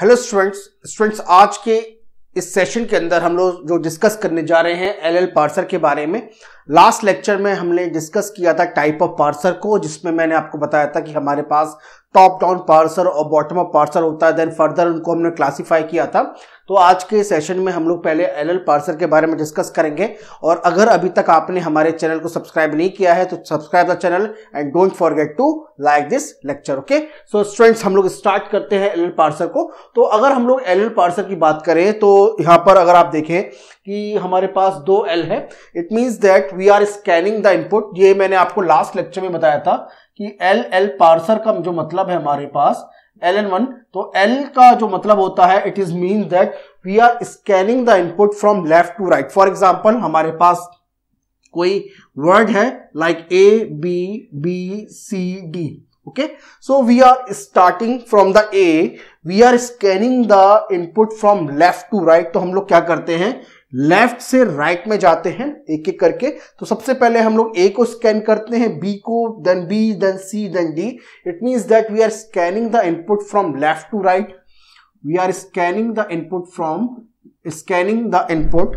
Hello students students आज के इस सेशन के अंदर हम लोग जो डिस्कस करने जा रहे हैं एल एल पार्सर के बारे में लास्ट लेक्चर में हमने डिस्कस किया था टाइप ऑफ पार्सर को जिसमें मैंने आपको बताया था कि हमारे पास टॉप डाउन पार्सर और बॉटम अप पार्सर होता है देन फर्दर उनको हमने क्लासिफाई किया था तो आज के सेशन में हम लोग पहले एल एल पार्सर के बारे में डिस्कस करेंगे और अगर अभी तक आपने हमारे चैनल को सब्सक्राइब नहीं किया है तो subscribe the channel and don't forget to like this lecture okay so students हम लोग स्टार्ट करते हैं एल एल पार्सर को तो अगर हम लोग एल एल पार्सर की बात करें तो यहाँ पर अगर आप देखें कि हमारे पास दो एल है it means that we are scanning the input ये मैंने आपको लास्ट लेक्चर में बताया था कि एल एल पार्सर का जो मतलब है हमारे पास एल एन वन तो एल का जो मतलब होता है it is mean that we are scanning the input from left to right for example हमारे पास कोई वर्ड है like A B B C D okay so we are starting from the A we are scanning the input from left to right तो हम लोग क्या करते हैं लेफ्ट से राइट में जाते हैं एक एक करके तो सबसे पहले हम लोग ए को स्कैन करते हैं बी को then B then C then D it means that we are scanning the input from left to right we are scanning the input from scanning the input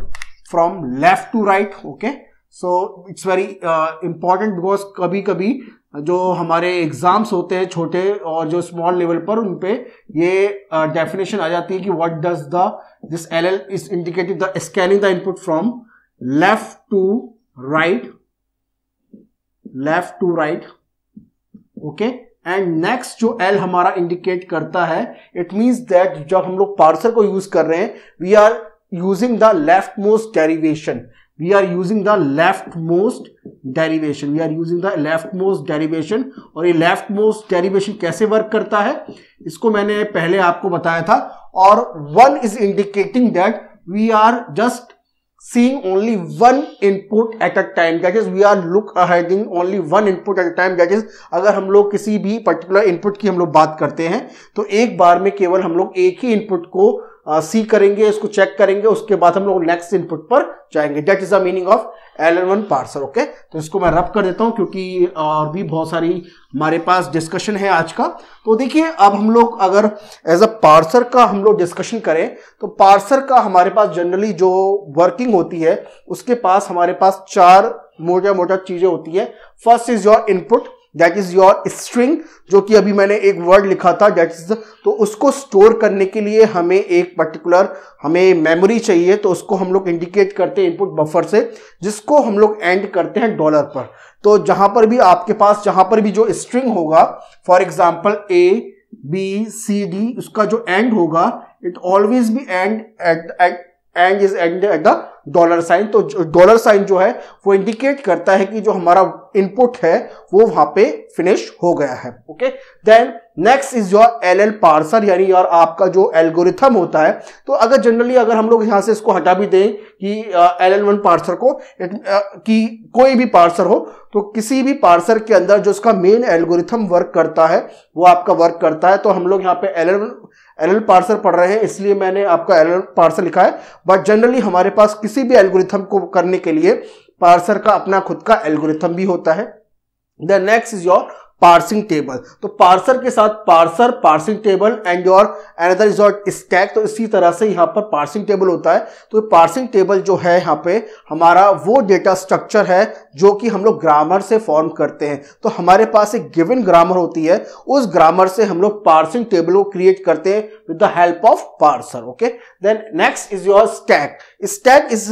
from left to right okay so it's very important because कभी कभी जो हमारे exams होते हैं छोटे और जो small level पर उन पे ये डेफिनेशन आ जाती है कि what does the this L L is indicative the scanning the input from left to right left to right okay and next जो एल हमारा इंडिकेट करता है इट मीन्स दैट जब हम लोग पार्सल को यूज कर रहे हैं we are using the left most derivation we are using the leftmost derivation we are using the leftmost derivation और ये leftmost derivation कैसे वर्क करता है इसको मैंने पहले आपको बताया था और one is indicating that we are just seeing only one input at a time that is we are look aheading only one input at a time that is अगर हम लोग किसी भी particular input की हम लोग बात करते हैं तो एक बार में केवल हम लोग एक ही input को सी करेंगे इसको चेक करेंगे उसके बाद हम लोग नेक्स्ट इनपुट पर जाएंगे that is the meaning of L N one parser okay तो इसको मैं रब कर देता हूँ क्योंकि और भी बहुत सारी हमारे पास डिस्कशन है आज का तो देखिए अब हम लोग अगर एज अ पार्सर का हम लोग डिस्कशन करें तो पार्सर का हमारे पास जनरली जो वर्किंग होती है उसके पास हमारे पास चार मोटा मोटा चीजें होती है first is your input that is your string जो कि अभी मैंने एक वर्ड लिखा था दैट इज तो उसको स्टोर करने के लिए हमें एक पर्टिकुलर हमें मेमोरी चाहिए तो उसको हम लोग इंडिकेट करते हैं इनपुट बफर से जिसको हम लोग एंड करते हैं डॉलर पर तो जहां पर भी आपके पास जहां पर भी जो स्ट्रिंग होगा for example A B C D उसका जो एंड होगा it always be end at end is end at the dollar sign तो डॉलर साइन जो है वो इंडिकेट करता है कि जो हमारा इनपुट है वो वहां पे फिनिश हो गया है okay then next is your L L parser यानी यार आपका जो एल्गोरिथम होता है तो अगर जनरली अगर हम लोग यहां से इसको हटा भी दें कि एल एल वन पार्सर को uh, कि कोई भी पार्सर हो तो किसी भी पार्सर के अंदर जो उसका मेन एल्गोरिथम वर्क करता है वो आपका वर्क करता है तो हम लोग यहाँ पे एल एल एल पार्सर पढ़ रहे हैं इसलिए मैंने आपका एल एल पार्सर लिखा है बट जनरली हमारे पास किसी किसी भी एल्गोरिथम को करने के लिए पार्सर का अपना खुद का एल्गोरिथम भी होता है the next is your parsing table तो पार्सर के साथ parser parsing table and your another is not stack तो इसी तरह से यहाँ पर पार्सिंग टेबल होता है तो पार्सिंग टेबल जो है यहाँ पे हमारा वो डेटा स्ट्रक्चर है जो कि हम लोग ग्रामर से फॉर्म करते हैं तो हमारे पास एक गिवन ग्रामर होती है उस ग्रामर से हम लोग पार्सिंग टेबल को क्रिएट करते हैं with the help of parser okay then next is your stack stack is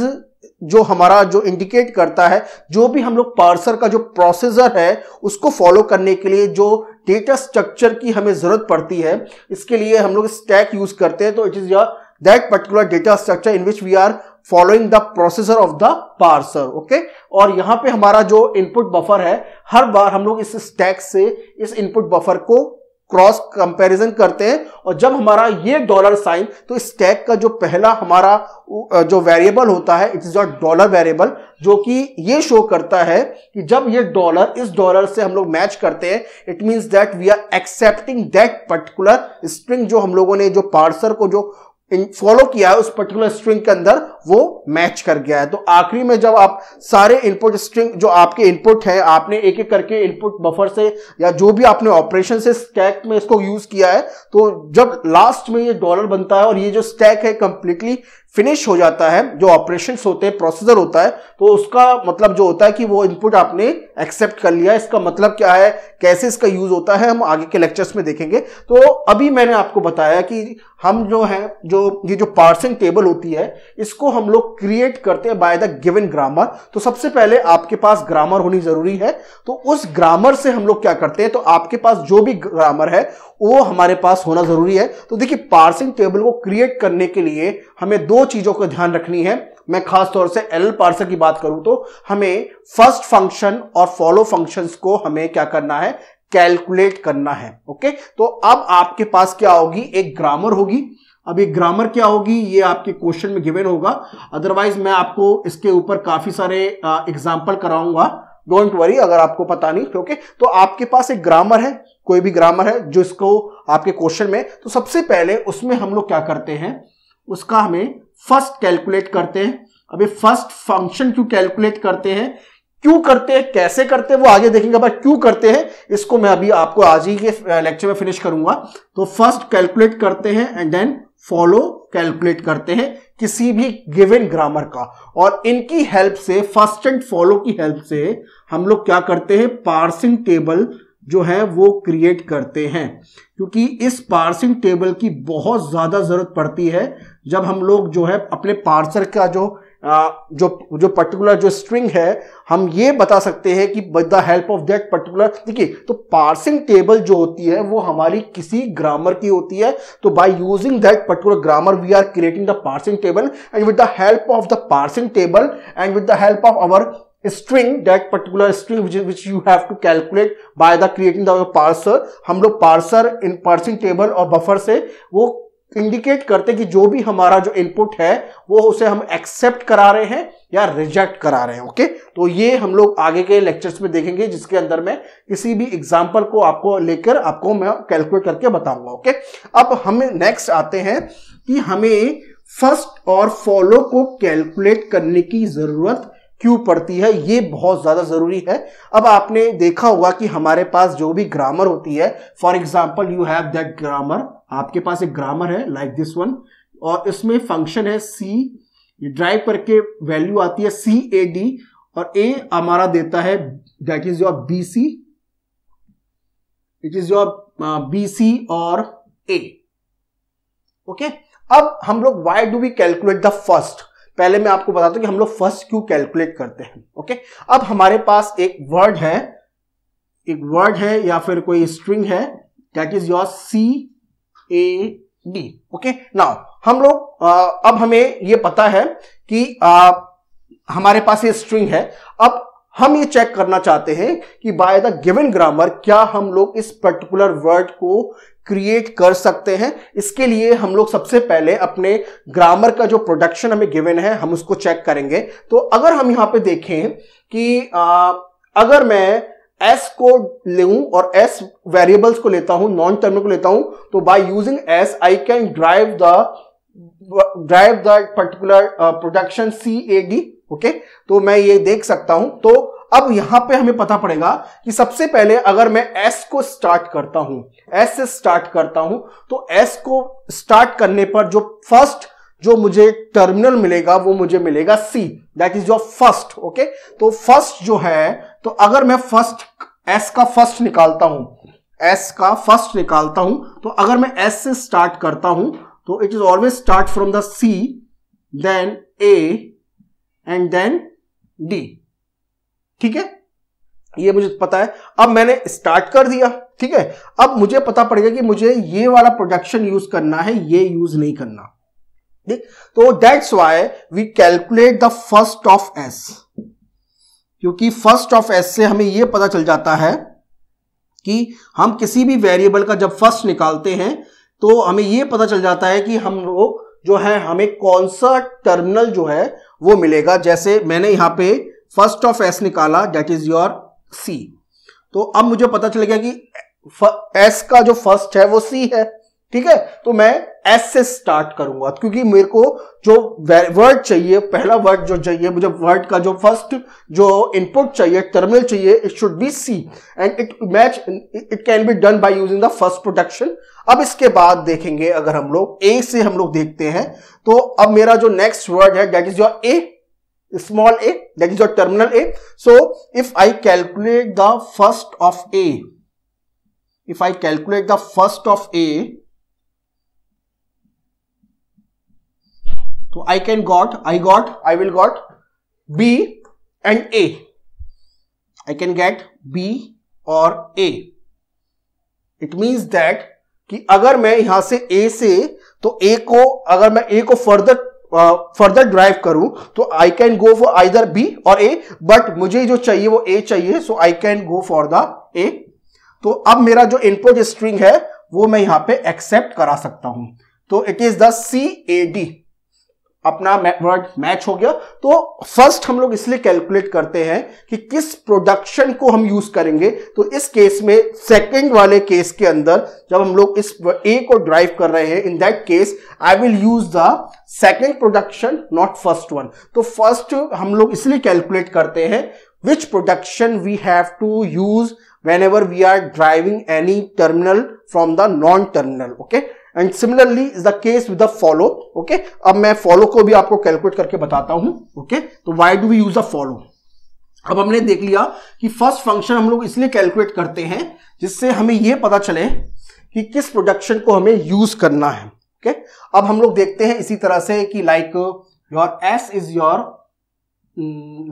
जो हमारा जो इंडिकेट करता है जो भी हम लोग पार्सर का जो प्रोसेसर है उसको फॉलो करने के लिए जो डेटा स्ट्रक्चर की हमें जरूरत पड़ती है इसके लिए हम लोग स्टैक यूज करते हैं तो it is your that particular data structure in which we are following the processor of the parser okay और यहां पे हमारा जो इनपुट बफर है हर बार हम लोग इस स्टैक से इस इनपुट बफर को क्रॉस कंपैरिजन करते हैं और जब हमारा ये डॉलर साइन तो इस टैग का जो पहला हमारा जो वेरिएबल होता है it is not dollar variable जो कि ये शो करता है कि जब ये डॉलर इस डॉलर से हम लोग मैच करते हैं it means that we are accepting that particular string जो हम लोगों ने जो पार्सर को जो फॉलो किया है उस पर्टिकुलर स्ट्रिंग के अंदर वो मैच कर गया है तो आखिरी में जब आप सारे इनपुट स्ट्रिंग जो आपके इनपुट है आपने एक एक करके इनपुट बफर से या जो भी आपने ऑपरेशन से स्टैक में इसको यूज किया है तो जब लास्ट में ये डॉलर बनता है और ये जो स्टैक है कंप्लीटली फिनिश हो जाता है जो ऑपरेशन होते हैं प्रोसेसर होता है तो उसका मतलब जो होता है कि वो इनपुट आपने एक्सेप्ट कर लिया इसका मतलब क्या है कैसे इसका यूज होता है हम आगे के लेक्चर्स में देखेंगे तो अभी मैंने आपको बताया कि हम जो है जो ये जो पार्सिंग टेबल होती है इसको हम लोग क्रिएट करते हैं बाय द गिवन ग्रामर तो सबसे पहले आपके पास ग्रामर होनी जरूरी है तो उस ग्रामर से हम लोग क्या करते हैं तो आपके पास जो भी ग्रामर है वो हमारे पास होना जरूरी है तो देखिए पार्सिंग टेबल को क्रिएट करने के लिए हमें दो चीजों का ध्यान रखनी है मैं खास तौर से एल पार्सर की बात करूं तो हमें फर्स्ट फंक्शन और फॉलो फंक्शंस को हमें क्या करना है कैलकुलेट करना है ओके तो अब आपके पास क्या होगी एक ग्रामर होगी अब ग्रामर क्या होगी ये आपके क्वेश्चन में गिवन होगा अदरवाइज मैं आपको इसके ऊपर काफी सारे एग्जाम्पल कराऊंगा डोंट वरी अगर आपको पता नहीं ओके तो आपके पास एक ग्रामर है कोई भी ग्रामर है जो इसको आपके क्वेश्चन में तो सबसे पहले उसमें हम लोग क्या करते हैं उसका हमें फर्स्ट कैलकुलेट करते हैं अभी फर्स्ट फंक्शन क्यों कैलकुलेट करते हैं क्यों करते हैं कैसे करते हैं वो आगे देखेंगे बट क्यों करते हैं इसको मैं अभी आपको आज ही के लेक्चर में फिनिश करूंगा तो फर्स्ट कैलकुलेट करते हैं एंड देन फॉलो कैलकुलेट करते हैं किसी भी गिवन ग्रामर का और इनकी हेल्प से फर्स्ट एंड फॉलो की हेल्प से हम लोग क्या करते हैं पार्सिंग टेबल जो है वो क्रिएट करते हैं क्योंकि इस पार्सिंग टेबल की बहुत ज़्यादा ज़रूरत पड़ती है जब हम लोग जो है अपने पार्सर का जो जो जो पर्टिकुलर जो स्ट्रिंग है हम ये बता सकते हैं कि with the help of that particular देखिए तो पार्सिंग टेबल जो होती है वो हमारी किसी ग्रामर की होती है तो by using that particular grammar we are creating the parsing table and with the help of the parsing table and with the help of our string that particular string which you have to calculate by the creating the parser हम लोग parser in parsing table और buffer से वो indicate करते कि जो भी हमारा जो इनपुट है वो उसे हम एक्सेप्ट करा रहे हैं या रिजेक्ट करा रहे हैं ओके तो ये हम लोग आगे के लेक्चर्स में देखेंगे जिसके अंदर मैं किसी भी एग्जाम्पल को आपको लेकर आपको मैं कैलकुलेट करके बताऊंगा ओके अब हम नेक्स्ट आते हैं कि हमें फर्स्ट और फॉलो को कैलकुलेट करने की जरूरत क्यों पड़ती है ये बहुत ज़्यादा ज़रूरी है अब आपने देखा होगा कि हमारे पास जो भी ग्रामर होती है for example you have that grammar आपके पास एक ग्रामर है लाइक दिस वन और इसमें फंक्शन है सी ये ड्राइव करके वैल्यू आती है सी ए डी और ए हमारा देता है that is your B C it is your B C और ए ओके okay? अब हम लोग why do we calculate the first पहले मैं आपको बताता हूं कि हम लोग फर्स्ट क्यों कैलकुलेट करते हैं ओके okay? अब हमारे पास एक वर्ड है एक वर्ड है या फिर कोई स्ट्रिंग है that is your C A D okay now हम लोग अब हमें ये पता है कि आ, हमारे पास ये स्ट्रिंग है अब हम ये चेक करना चाहते हैं कि बाय द गिवन ग्रामर क्या हम लोग इस पर्टिकुलर वर्ड को क्रिएट कर सकते हैं इसके लिए हम लोग सबसे पहले अपने ग्रामर का जो प्रोडक्शन हमें गिवन है हम उसको चेक करेंगे तो अगर हम यहाँ पे देखें कि आ, अगर मैं एस को लू और एस वेरिएबल्स को लेता हूं नॉन टर्मिनल को लेता हूं तो by using S I can derive the derive the particular production C A D okay तो मैं ये देख सकता हूं तो अब यहां पे हमें पता पड़ेगा कि सबसे पहले अगर मैं एस को स्टार्ट करता हूं एस से स्टार्ट करता हूं तो एस को स्टार्ट करने पर जो फर्स्ट जो मुझे टर्मिनल मिलेगा वो मुझे मिलेगा C that is your first okay तो फर्स्ट जो है तो अगर मैं फर्स्ट एस का फर्स्ट निकालता हूं एस का फर्स्ट निकालता हूं तो अगर मैं एस से स्टार्ट करता हूं तो it is always start from the C then A and then D ठीक है ये मुझे पता है अब मैंने स्टार्ट कर दिया ठीक है अब मुझे पता पड़ेगा कि मुझे ये वाला प्रोडक्शन यूज करना है ये यूज नहीं करना तो that's why we calculate the first of S क्योंकि फर्स्ट ऑफ एस से हमें यह पता चल जाता है कि हम किसी भी वेरिएबल का जब फर्स्ट निकालते हैं तो हमें यह पता चल जाता है कि हम लोग जो है हमें कौन सा टर्मिनल जो है वो मिलेगा जैसे मैंने यहां पे फर्स्ट ऑफ एस निकाला दैट इज योर सी तो अब मुझे पता चल गया कि एस का जो फर्स्ट है वो सी है ठीक है तो मैं एस से स्टार्ट करूंगा क्योंकि मेरे को जो वर्ड चाहिए पहला वर्ड जो चाहिए मुझे वर्ड का जो फर्स्ट जो इनपुट चाहिए टर्मिनल चाहिए it should be C and it match it can be done by using the first protection अब इसके बाद देखेंगे अगर हम लोग ए से हम लोग देखते हैं तो अब मेरा जो नेक्स्ट वर्ड है that is your A small A that is your terminal A so if I calculate the first of A if I calculate the first of A तो I can got I got I will got B and A I can get B और A it means that कि अगर मैं यहां से ए से तो ए को अगर मैं ए को फर्दर फर्दर ड्राइव करूं तो I can go for either B और ए बट मुझे जो चाहिए वो ए चाहिए so I can go for the A तो अब मेरा जो इनपुट स्ट्रिंग है वो मैं यहां पे एक्सेप्ट करा सकता हूं तो it is the C A D अपना वर्ड मैच हो गया तो फर्स्ट हम लोग इसलिए कैलकुलेट करते हैं कि किस प्रोडक्शन को हम यूज करेंगे तो इस केस में सेकंड वाले केस के अंदर जब हम लोग इस ए को ड्राइव कर रहे हैं in that case I will use the second production not first one तो फर्स्ट हम लोग इसलिए कैलकुलेट करते हैं which production we have to use when we are deriving any terminal from the non terminal okay and similarly is the case with the follow okay अब मैं follow को भी आपको कैलकुलेट करके बताता हूं ओके okay? तो why do we use the follow अब हमने देख लिया कि फर्स्ट फंक्शन हम लोग इसलिए कैलकुलेट करते हैं जिससे हमें यह पता चले कि किस प्रोडक्शन को हमें यूज करना है ओके okay? अब हम लोग देखते हैं इसी तरह से कि like your S is your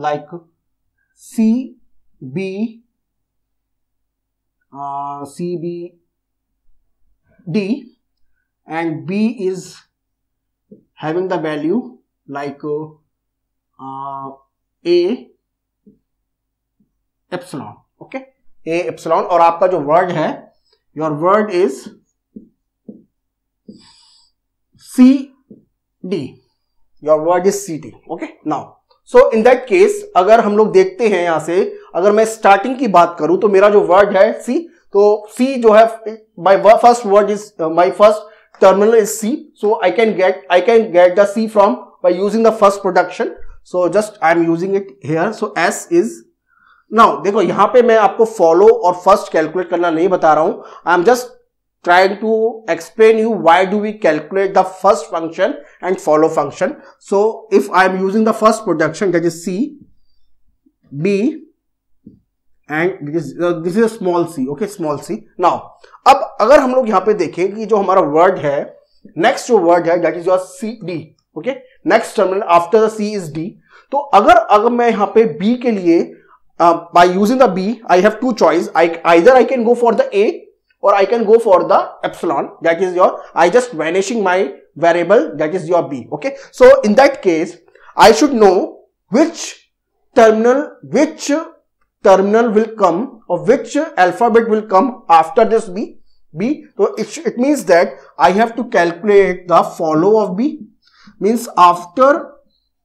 like C B C B D and b is having the value like uh, a epsilon okay A epsilon और आपका जो वर्ड है your word is C D your word is C D okay now so in that case अगर हम लोग देखते हैं यहां से अगर मैं स्टार्टिंग की बात करूं तो मेरा जो वर्ड है सी तो सी जो है my first word is my first terminal is C. So I can get I can get the C from by using the first production. So just I am using it here. So S is now देखो यहाँ पे मैं आपको follow और first calculate करना नहीं बता रहा हूं I am just trying to explain you why do we calculate the first function and follow function. So if I'm using the first production that is C, B, and this is small C okay small C now अब अगर हम लोग यहां पे देखें कि जो हमारा वर्ड है नेक्स्ट जो वर्ड है that is your C D okay next terminal after the C is D तो अगर अगर मैं यहां पे बी के लिए by using the B I have two choice I either I can go for the A और I can go for the epsilon that is your I just vanishing my variable that is your B okay so in that case I should know which terminal which terminal will come or which alphabet will come after this B? B. So it, it means that I have to calculate the follow of B means after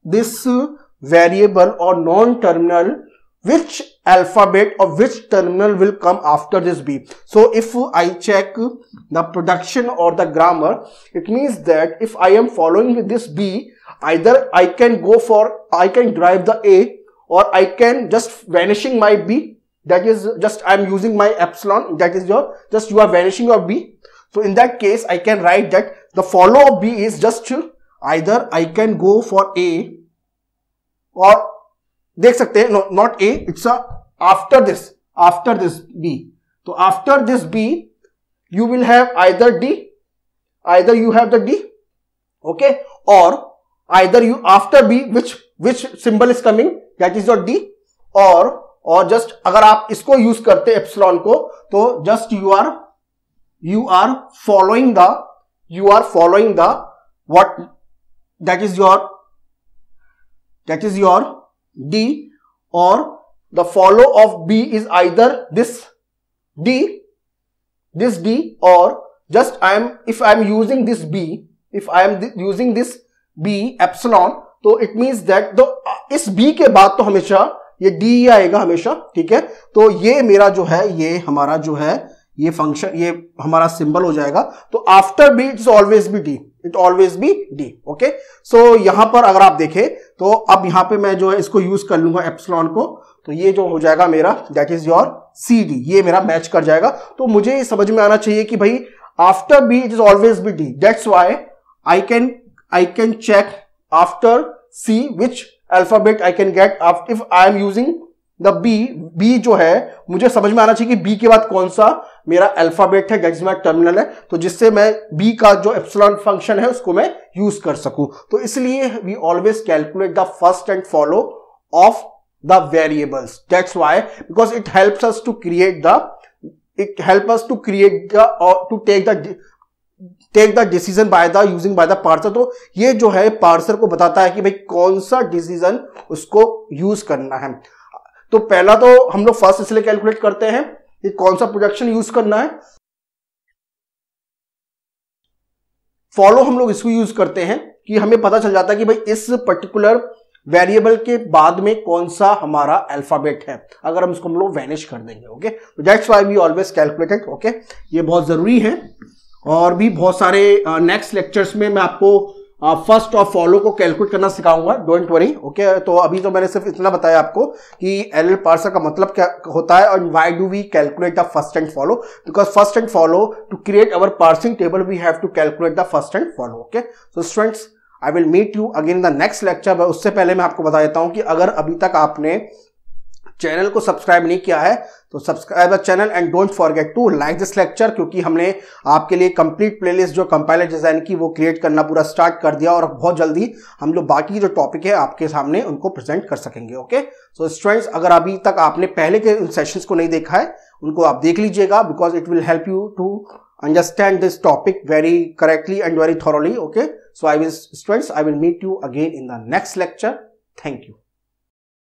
this variable or non-terminal which alphabet or which terminal will come after this B. So if I check the production or the grammar, it means that if I am following this B, either I can go for, I can drive the A or I can just vanishing my B that is just I'm using my epsilon that is your just you are vanishing your B so in that case I can write that the follow of B is just either I can go for A or dekh sakte, no not A it's a after this after this B so after this B you will have either D either you have the D okay or either you after B which which symbol is coming that is dot D और और just अगर आप इसको use करते epsilon को तो just you are you are following the you are following the what that is your that is your D और the follow of B is either this D this D और just I am if I am using this B if I am using this B epsilon तो it means that the इस B के बाद तो हमेशा ये D आएगा हमेशा ठीक है तो ये मेरा जो है ये हमारा जो है ये फंक्शन ये हमारा सिंबल हो जाएगा तो after B it's always be D it always be D okay so यहां पर अगर आप देखें तो अब यहां पे मैं जो है इसको यूज कर लूंगा एप्सलॉन को तो ये जो हो जाएगा मेरा that is your C D ये मेरा मैच कर जाएगा तो मुझे ये समझ में आना चाहिए कि भाई after B it is always be D that's why I can I can check after C which alphabet I can get after if I am using the B B जो है मुझे समझ में आना चाहिए कि बी के बाद कौन सा मेरा अल्फाबेट है दैट्स माई टर्मिनल है तो जिससे मैं बी का जो एप्सलॉन फंक्शन है उसको मैं यूज कर सकूं तो इसलिए we always calculate the first and follow of the variables that's why because it helps us to create the it help us to create the to take the take the decision by the using by the parser तो ये जो है parser को बताता है कि भाई कौन सा डिसीजन उसको यूज करना है तो पहला तो हम लोग फर्स्ट इसलिए कैलकुलेट करते हैं कि कौन सा प्रोडक्शन यूज करना है फॉलो हम लोग इसको यूज करते हैं कि हमें पता चल जाता है कि भाई इस पर्टिकुलर वेरिएबल के बाद में कौन सा हमारा अल्फाबेट है अगर हम इसको हम लोग वैनिश कर देंगे ओके तो that's why we always calculated okay ये बहुत जरूरी है और भी बहुत सारे नेक्स्ट लेक्चर्स में मैं आपको फर्स्ट और फॉलो को कैलकुलेट करना सिखाऊंगा डोंट वरी ओके तो अभी तो मैंने सिर्फ इतना बताया आपको कि एल एल पार्सर का मतलब क्या होता है और why do we calculate the first and follow because first and follow to create our parsing table we have to calculate the first and follow okay so students I will meet you again the next lecture उससे पहले मैं आपको बता देता हूँ कि अगर अभी तक आपने चैनल को सब्सक्राइब नहीं किया है तो subscribe a channel and don't forget to like this lecture क्योंकि हमने आपके लिए कंप्लीट प्लेलिस्ट जो कंपाइलर डिजाइन की वो क्रिएट करना पूरा स्टार्ट कर दिया और बहुत जल्दी हम लोग बाकी जो टॉपिक है आपके सामने उनको प्रेजेंट कर सकेंगे ओके सो स्टूडेंट्स अगर अभी तक आपने पहले के सेशन को नहीं देखा है उनको आप देख लीजिएगा because it will help you to understand this topic very correctly and very thoroughly okay so I will students I will meet you again in the next lecture thank you